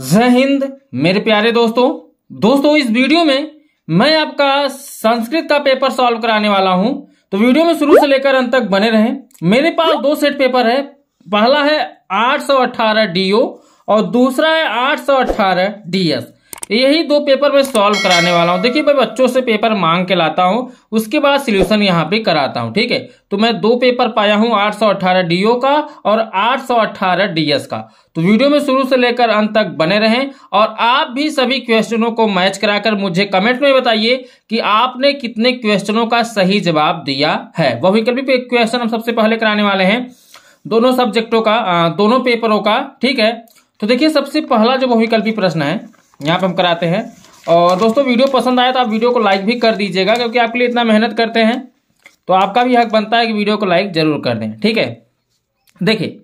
जय हिंद मेरे प्यारे दोस्तों दोस्तों इस वीडियो में मैं आपका संस्कृत का पेपर सॉल्व कराने वाला हूं तो वीडियो में शुरू से लेकर अंत तक बने रहें मेरे पास दो सेट पेपर है पहला है 818 डीओ और दूसरा है 818 डीएस यही दो पेपर मैं सॉल्व कराने वाला हूँ देखिए मैं बच्चों से पेपर मांग के लाता हूँ उसके बाद सोल्यूशन यहाँ पे कराता हूँ ठीक है तो मैं दो पेपर पाया हूँ 818 डीओ का और 818 डीएस का तो वीडियो में शुरू से लेकर अंत तक बने रहें और आप भी सभी क्वेश्चनों को मैच कराकर मुझे कमेंट में बताइए कि आपने कितने क्वेश्चनों का सही जवाब दिया है वह वैकल्पिक क्वेश्चन हम सबसे पहले कराने वाले हैं दोनों सब्जेक्टों का दोनों पेपरों का ठीक है तो देखिए सबसे पहला जो बहुविकल्पी प्रश्न है यहाँ पर हम कराते हैं और दोस्तों वीडियो पसंद आया तो आप वीडियो को लाइक भी कर दीजिएगा क्योंकि आपके लिए इतना मेहनत करते हैं तो आपका भी हक बनता है कि वीडियो को लाइक जरूर कर दें ठीक है देखिए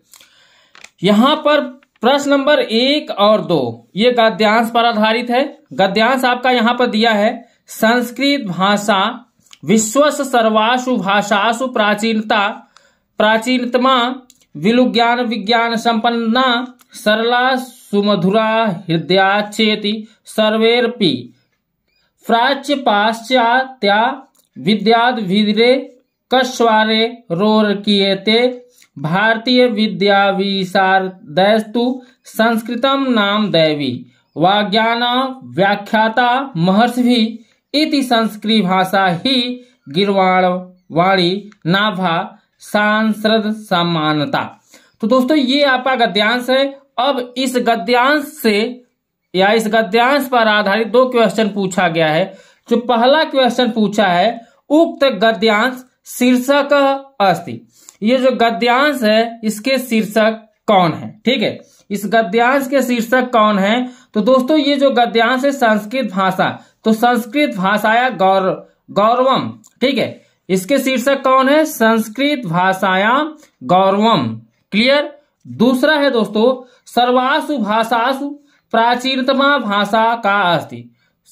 यहाँ पर प्रश्न नंबर एक और दो ये गद्यांश पर आधारित है गद्यांश आपका यहाँ पर दिया है संस्कृत भाषा विश्वस सर्वासु भाषासु प्राचीनता प्राचीनतमा विलुज्ञान विज्ञान संपन्ना सरला सुमधुरा हृदया चेति सर्वेरपि प्राच्य पाश्चात्या कश्वारे रोर रोरकीयते भारतीय विद्याविशारदैस्तु संस्कृतम नाम दैवी वाज्ञान व्याख्याता महर्षि इति संस्कृत भाषा ही गिरवाण वाणी नाभा सांसद सामानता तो दोस्तों ये आपका गद्यांश है अब इस गद्यांश से या इस गद्यांश पर आधारित दो क्वेश्चन पूछा गया है जो पहला क्वेश्चन पूछा है उक्त गद्यांश शीर्षक अस्थि ये जो गद्यांश है इसके शीर्षक कौन है ठीक है इस गद्यांश के शीर्षक कौन है तो दोस्तों ये जो गद्यांश है संस्कृत भाषा तो संस्कृत भाषाया गौर गौरवम ठीक है इसके शीर्षक कौन है संस्कृत भाषाया गौरवम क्लियर दूसरा है दोस्तों सर्वासु भाषासु प्राचीनतमा भाषा का अस्थि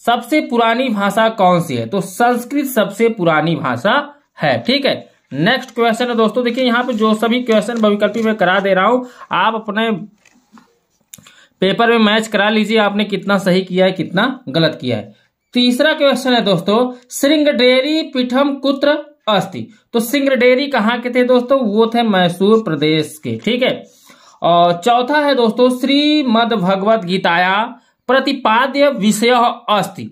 सबसे पुरानी भाषा कौन सी है तो संस्कृत सबसे पुरानी भाषा है ठीक है नेक्स्ट क्वेश्चन है दोस्तों देखिए यहाँ पे जो सभी क्वेश्चन बहुविकल्पी में करा दे रहा हूं आप अपने पेपर में मैच करा लीजिए आपने कितना सही किया है कितना गलत किया है तीसरा क्वेश्चन है दोस्तों सिंगडेरी पीठम कुत्र अस्थि तो सिंगडेरी कहाँ के थे दोस्तों वो थे मैसूर प्रदेश के ठीक है और चौथा है दोस्तों श्री मद भगवत गीताया प्रतिपाद्य विषय अस्ति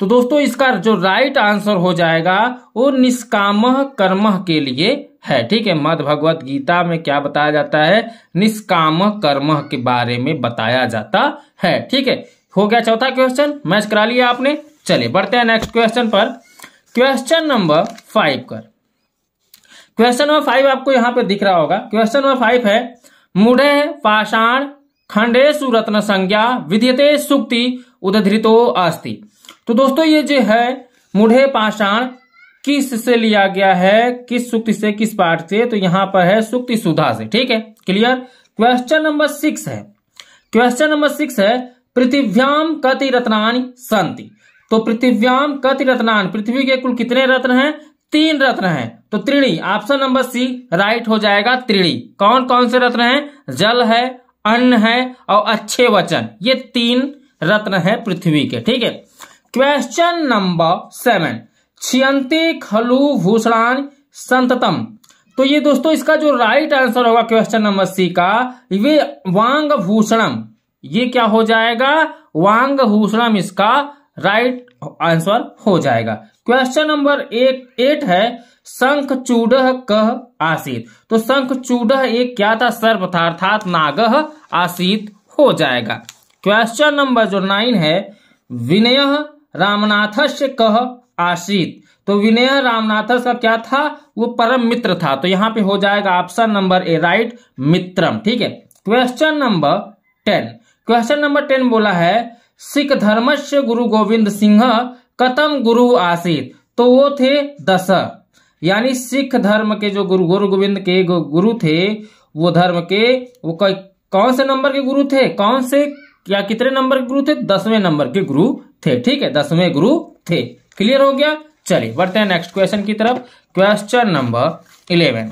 तो दोस्तों इसका जो राइट आंसर हो जाएगा वो निष्काम कर्म के लिए है ठीक है मद भगवत गीता में क्या बताया जाता है निष्काम कर्म के बारे में बताया जाता है ठीक है हो गया चौथा क्वेश्चन मैच करा लिया आपने चले बढ़ते हैं नेक्स्ट क्वेश्चन पर क्वेश्चन नंबर फाइव कर क्वेश्चन नंबर फाइव आपको यहां पर दिख रहा होगा क्वेश्चन नंबर फाइव है मूढ़े पाषाण खंडे रत्न संज्ञा विद्यते सुक्ति उदृतो अस्ति तो दोस्तों ये जो है मुढ़े पाषाण किस से लिया गया है किस सुक्ति से किस पाठ से तो यहां पर है सुक्ति सुधा से ठीक है क्लियर क्वेश्चन नंबर सिक्स है क्वेश्चन नंबर सिक्स है पृथिव्याम कति रत्नानि संति तो पृथिव्याम कति रत्नान पृथ्वी के कुल कितने रत्न हैं तीन रत्न है तो त्रिणी ऑप्शन नंबर सी राइट हो जाएगा त्रिणी कौन कौन से रत्न है जल है अन्न है और अच्छे वचन ये तीन रत्न है पृथ्वी के ठीक है क्वेश्चन नंबर सेवन छियंती खलु भूषण संततम तो ये दोस्तों इसका जो राइट आंसर होगा क्वेश्चन नंबर सी का वे वांग भूषणम ये क्या हो जाएगा वांग भूषणम इसका राइट आंसर हो जाएगा क्वेश्चन नंबर एक एट है शंख चूडह कह आसित तो शंख चूडह एक क्या था सर्प था अर्थात नागह आसित हो जाएगा क्वेश्चन नंबर जो नाइन है विनय रामनाथ से कह आश्रित तो विनय रामनाथस का क्या था वो परम मित्र था तो यहाँ पे हो जाएगा ऑप्शन नंबर ए राइट मित्रम ठीक है question number ten question number ten बोला है सिख धर्मस्य गुरु गोविंद सिंह कतम गुरु आसित तो वो थे दस यानी सिख धर्म के जो गुरु गुरु गोविंद के गुरु थे वो धर्म के वो कौन से नंबर के गुरु थे कौन से या कितने नंबर के गुरु थे दसवें नंबर के गुरु थे ठीक है दसवें गुरु थे क्लियर हो गया चलिए बढ़ते हैं नेक्स्ट क्वेश्चन की तरफ question number eleven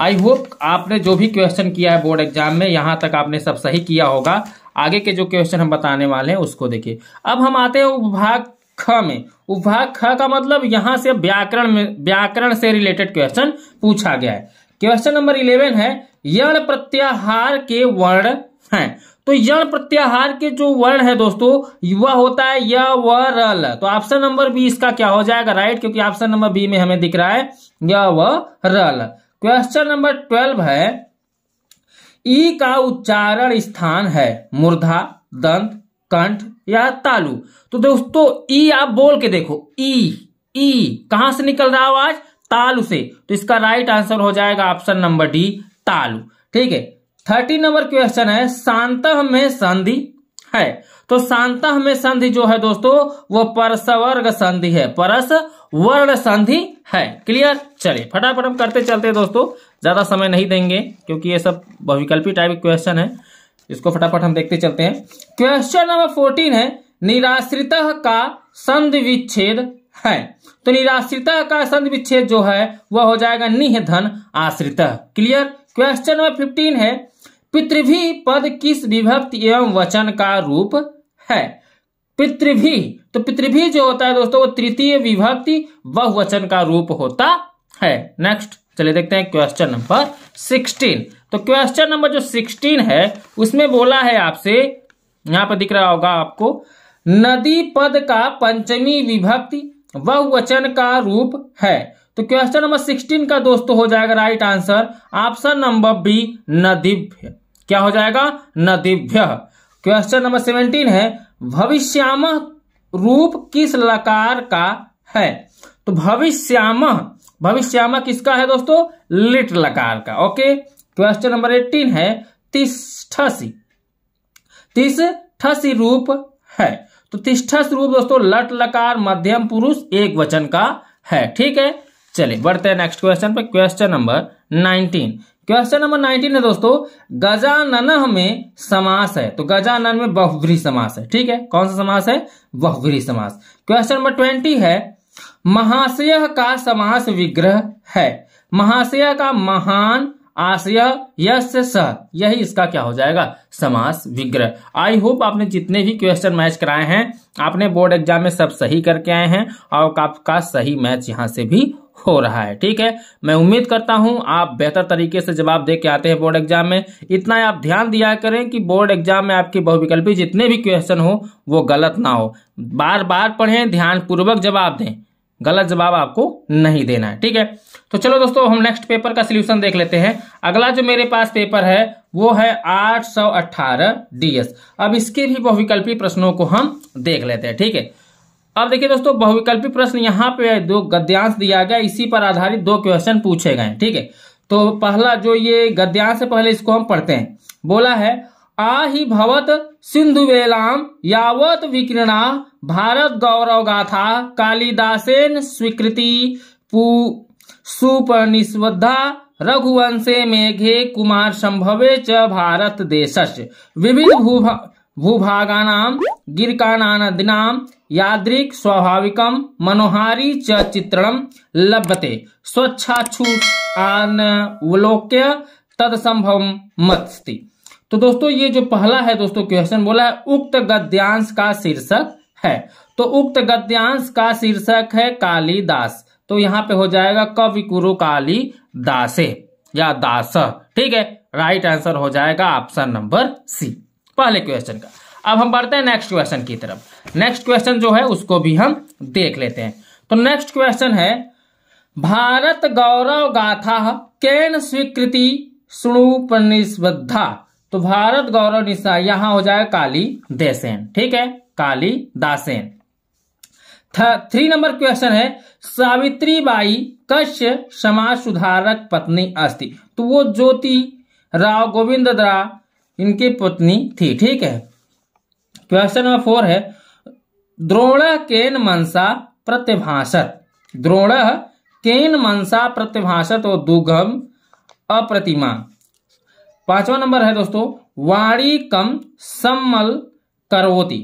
I hope आपने जो भी क्वेश्चन किया है बोर्ड एग्जाम में यहां तक आपने सब सही किया होगा आगे के जो क्वेश्चन हम बताने वाले हैं उसको देखिए अब हम आते हैं उपभाग ख में उपभाग ख का मतलब यहां से व्याकरण में व्याकरण से रिलेटेड क्वेश्चन पूछा गया है क्वेश्चन नंबर इलेवन है यण प्रत्याहार के वर्ण हैं तो यण प्रत्याहार के जो वर्ण है दोस्तों वह होता है य व रल तो ऑप्शन नंबर बी इसका क्या हो जाएगा राइट क्योंकि ऑप्शन नंबर बी में हमें दिख रहा है य व रल क्वेश्चन नंबर ट्वेल्व है ई का उच्चारण स्थान है मुर्धा दंत कंठ या तालु तो दोस्तों ई आप बोल के देखो ई ई कहां से निकल रहा आवाज तालु से तो इसका राइट आंसर हो जाएगा ऑप्शन नंबर डी तालु ठीक है थर्टी नंबर क्वेश्चन है शांत में संधि है तो शांत में संधि जो है दोस्तों वो परसवर्ग संधि है परस वर्ण संधि है क्लियर चलिए फटाफट हम करते चलते दोस्तों ज़्यादा समय नहीं देंगे क्योंकि ये सब बहुविकल्पी टाइप क्वेश्चन है इसको फटाफट हम देखते चलते हैं क्वेश्चन नंबर फोर्टीन है निराश्रित का संधि विच्छेद है तो निराश्रित का संधि विच्छेद जो है वह हो जाएगा निह धन आश्रित क्लियर क्वेश्चन नंबर फिफ्टीन है पितृभी पद किस विभक्ति एवं वचन का रूप है पितृभी तो पितृभी जो होता है दोस्तों वो तृतीय विभक्ति बहुवचन का रूप होता है नेक्स्ट चलिए देखते हैं क्वेश्चन नंबर सिक्सटीन तो क्वेश्चन नंबर जो सिक्सटीन है उसमें बोला है आपसे यहाँ पर दिख रहा होगा आपको नदी पद का पंचमी विभक्ति वह वचन का रूप है तो क्वेश्चन नंबर सिक्सटीन का दोस्तों हो जाएगा right answer option number B नदिभ्य क्या हो जाएगा नदिभ्य क्वेश्चन नंबर सेवेंटीन है भविष्यामह रूप किस लकार का है तो भविष्यामह भविष्यामा किसका है दोस्तों लिट लकार का ओके क्वेश्चन नंबर एटीन है तिष्ठसी तिष्ठसी रूप है तो तिष्ठस रूप दोस्तों लट लकार मध्यम पुरुष एक वचन का है ठीक है चलिए बढ़ते हैं नेक्स्ट क्वेश्चन पे question number nineteen question number nineteen है दोस्तों गजानन में समास है तो गजानन में बहुव्रीही समास है ठीक है कौन सा समास है बहुवी समास क्वेश्चन नंबर ट्वेंटी है महाशय का समास विग्रह है महाशय का महान आशय यश सह यही इसका क्या हो जाएगा समास विग्रह आई होप आपने जितने भी क्वेश्चन मैच कराए हैं आपने बोर्ड एग्जाम में सब सही करके आए हैं और आपका सही मैच यहां से भी हो रहा है ठीक है मैं उम्मीद करता हूं आप बेहतर तरीके से जवाब दे के आते हैं बोर्ड एग्जाम में इतना आप ध्यान दिया करें कि बोर्ड एग्जाम में आपके बहुविकल्पी जितने भी क्वेश्चन हो वो गलत ना हो बार बार पढ़ें ध्यानपूर्वक जवाब दें गलत जवाब आपको नहीं देना है ठीक है तो चलो दोस्तों हम नेक्स्ट पेपर का सोल्यूशन देख लेते हैं अगला जो मेरे पास पेपर है वो है 818 डीएस अब इसके भी बहुविकल्पी प्रश्नों को हम देख लेते हैं ठीक है अब देखिए दोस्तों बहुविकल्पी प्रश्न यहाँ पे दो गद्यांश दिया गया इसी पर आधारित दो क्वेश्चन पूछे गए ठीक है तो पहला जो ये गद्यांश से पहले इसको हम पढ़ते हैं बोला है आ ही भवत सिंधु वेलाम यावत विकिरणा भारत गौरव गाथा कालिदासन स्वीकृति सुपनिस्वधा रघुवंशे मेघे कुमार संभवे च भारत देश विभिन्न भूभा भूभागानाम गिरकानादिनाम यादृक स्वाभाविकम मनोहारी च चित्रणम लभते स्वच्छाछूत अनवलोक्य तद संभव मत्स्ति तो दोस्तों ये जो पहला है दोस्तों क्वेश्चन बोला है उक्त गद्यांश का शीर्षक है तो उक्त गद्यांश का शीर्षक है दास तो यहाँ पे हो जाएगा कवि कुरु दासे या दास ठीक है राइट आंसर हो जाएगा ऑप्शन नंबर सी पहले क्वेश्चन का अब हम बढ़ते हैं नेक्स्ट क्वेश्चन की तरफ नेक्स्ट क्वेश्चन जो है उसको भी हम देख लेते हैं तो नेक्स्ट क्वेश्चन है भारत गौरव गाथा केन स्वीकृति सुणुपनिस्बद्धा तो भारत गौरव निशा यहां हो जाए काली देसेन ठीक है काली दासेन थ्री नंबर क्वेश्चन है सावित्री बाई कश्य समाज सुधारक पत्नी अस्ति तो वो ज्योति राव गोविंद इनकी पत्नी थी ठीक है क्वेश्चन नंबर फोर है द्रोण केन मनसा प्रतिभाषत द्रोण केन मनसा प्रतिभाषत और दुगम अप्रतिमा पांचवा नंबर है दोस्तों वाणी कम सम्मल करोती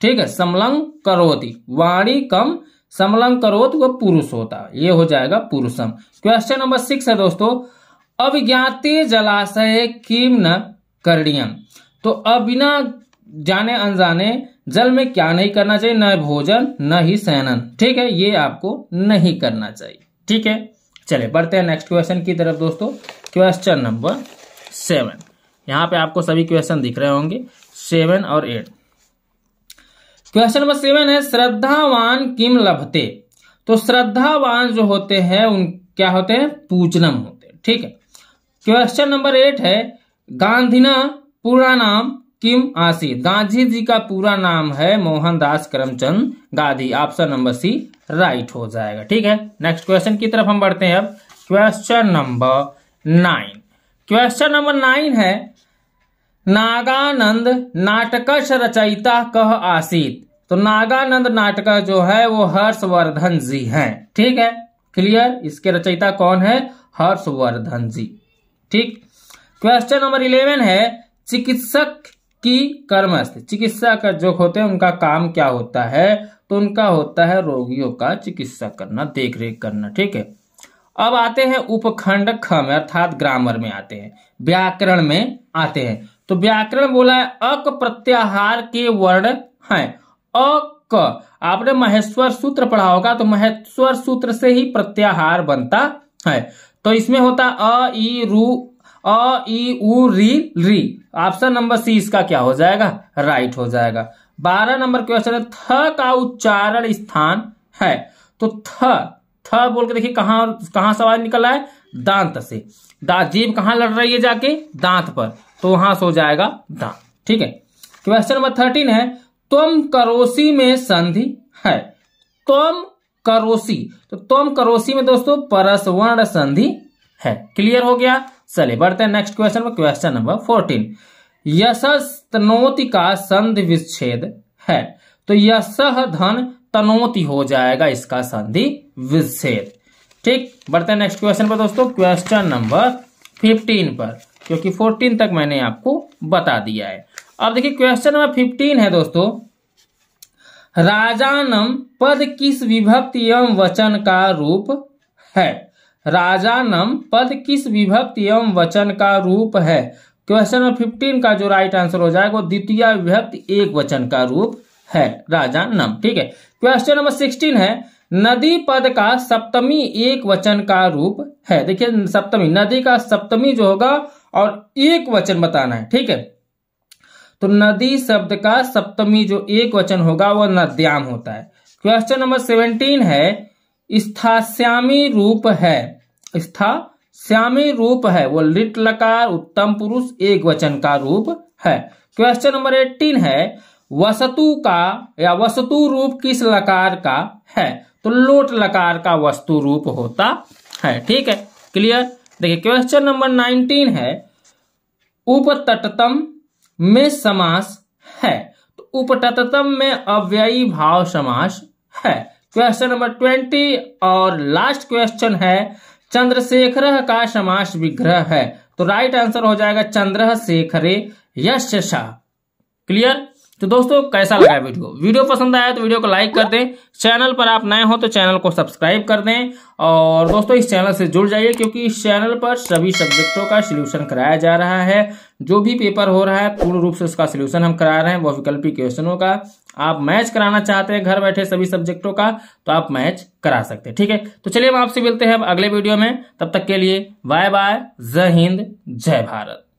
ठीक है समलंग करोती वाणी कम समलंग करोत वह पुरुष होता ये हो जाएगा पुरुषम क्वेश्चन नंबर सिक्स है दोस्तों अविज्ञाती जलाशय किम न करणियम तो अबिना जाने अनजाने जल में क्या नहीं करना चाहिए न भोजन न ही सहनन ठीक है ये आपको नहीं करना चाहिए ठीक है चले बढ़ते हैं नेक्स्ट क्वेश्चन की तरफ दोस्तों क्वेश्चन नंबर सेवन यहाँ पे आपको सभी क्वेश्चन दिख रहे होंगे सेवन और एट क्वेश्चन नंबर सेवन है श्रद्धावान किम लभते तो श्रद्धावान जो होते हैं उन क्या होते हैं पूजनम होते हैं ठीक है क्वेश्चन नंबर एट है गांधीना पूरा नाम किम आसी गांधी जी का पूरा नाम है Mohandas Karamchand Gandhi option number C right हो जाएगा ठीक है नेक्स्ट क्वेश्चन की तरफ हम बढ़ते हैं अब question number nine question number nine है नागानंद नाटकश रचयिता कह आसित तो नागानंद नाटक जो है वो हर्षवर्धन जी हैं ठीक है क्लियर इसके रचयिता कौन है हर्षवर्धन जी ठीक क्वेश्चन नंबर इलेवन है चिकित्सक कि कर्मस्थ चिकित्सा का जो होते हैं उनका काम क्या होता है तो उनका होता है रोगियों का चिकित्सा करना देख रेख करना ठीक है अब आते हैं उपखंड ख में अर्थात ग्रामर में आते हैं व्याकरण में आते हैं तो व्याकरण बोला है अक प्रत्याहार के वर्ण हैं अक आपने महेश्वर सूत्र पढ़ा होगा तो महेश्वर सूत्र से ही प्रत्याहार बनता है तो इसमें होता अ ई रू अ ई उ री री ऑप्शन नंबर सी इसका क्या हो जाएगा राइट हो जाएगा बारह नंबर क्वेश्चन है थ का उच्चारण स्थान है तो थ थ बोल के देखिए कहां कहां सवाल रहा है दांत से दांत जीव कहां लड़ रही है जाके दांत पर तो वहां से हो जाएगा दांत ठीक है क्वेश्चन नंबर थर्टीन है तुम करोसी में संधि है तुम करोसी तो तुम करोसी में दोस्तों परसवर्ण संधि है क्लियर हो गया चलिए बढ़ते हैं नेक्स्ट क्वेश्चन पर क्वेश्चन नंबर फोर्टीन यशस तनोति का संधि विच्छेद है तो यश धन तनोति हो जाएगा इसका संधि विच्छेद ठीक बढ़ते हैं नेक्स्ट क्वेश्चन पर दोस्तों क्वेश्चन नंबर फिफ्टीन पर क्योंकि फोर्टीन तक मैंने आपको बता दिया है अब देखिए क्वेश्चन नंबर फिफ्टीन है दोस्तों राजानम पद किस विभक्ति एवं वचन का रूप है राजानम पद किस विभक्ति एवं वचन का रूप है क्वेश्चन नंबर फिफ्टीन का जो राइट आंसर हो जाएगा वो द्वितीय विभक्ति एक वचन का रूप है राजा नम ठीक है क्वेश्चन नंबर सिक्सटीन है नदी पद का सप्तमी एक वचन का रूप है देखिए सप्तमी नदी का सप्तमी जो होगा और एक वचन बताना है ठीक है तो नदी शब्द का सप्तमी जो एक वचन होगा वह नद्याम होता है क्वेश्चन नंबर सेवेंटीन है स्थाश्यामी रूप है स्था श्यामी रूप है वो लिट लकार उत्तम पुरुष एक वचन का रूप है क्वेश्चन नंबर एटीन है वसतु का या वस्तु रूप किस लकार का है तो लोट लकार का वस्तु रूप होता है ठीक है क्लियर देखिए क्वेश्चन नंबर नाइनटीन है उपतटतम में समास है तो उपतटतम में अव्ययी भाव समास है क्वेश्चन नंबर ट्वेंटी और लास्ट क्वेश्चन है चंद्रशेखर का समास विग्रह है तो राइट आंसर हो जाएगा चंद्रशेखरे यश क्लियर तो दोस्तों कैसा लगा वीडियो वीडियो पसंद आया तो वीडियो को लाइक कर दें चैनल पर आप नए हो तो चैनल को सब्सक्राइब कर दें और दोस्तों इस चैनल से जुड़ जाइए क्योंकि इस चैनल पर सभी सब्जेक्टों का सोल्यूशन कराया जा रहा है जो भी पेपर हो रहा है पूर्ण रूप से उसका सोल्यूशन हम करा रहे हैं वह वैकल्पिक क्वेश्चनों का आप मैच कराना चाहते हैं घर बैठे सभी सब्जेक्टों का तो आप मैच करा सकते हैं ठीक है तो चलिए हम आपसे मिलते हैं अब अगले वीडियो में तब तक के लिए बाय बाय जय हिंद जय भारत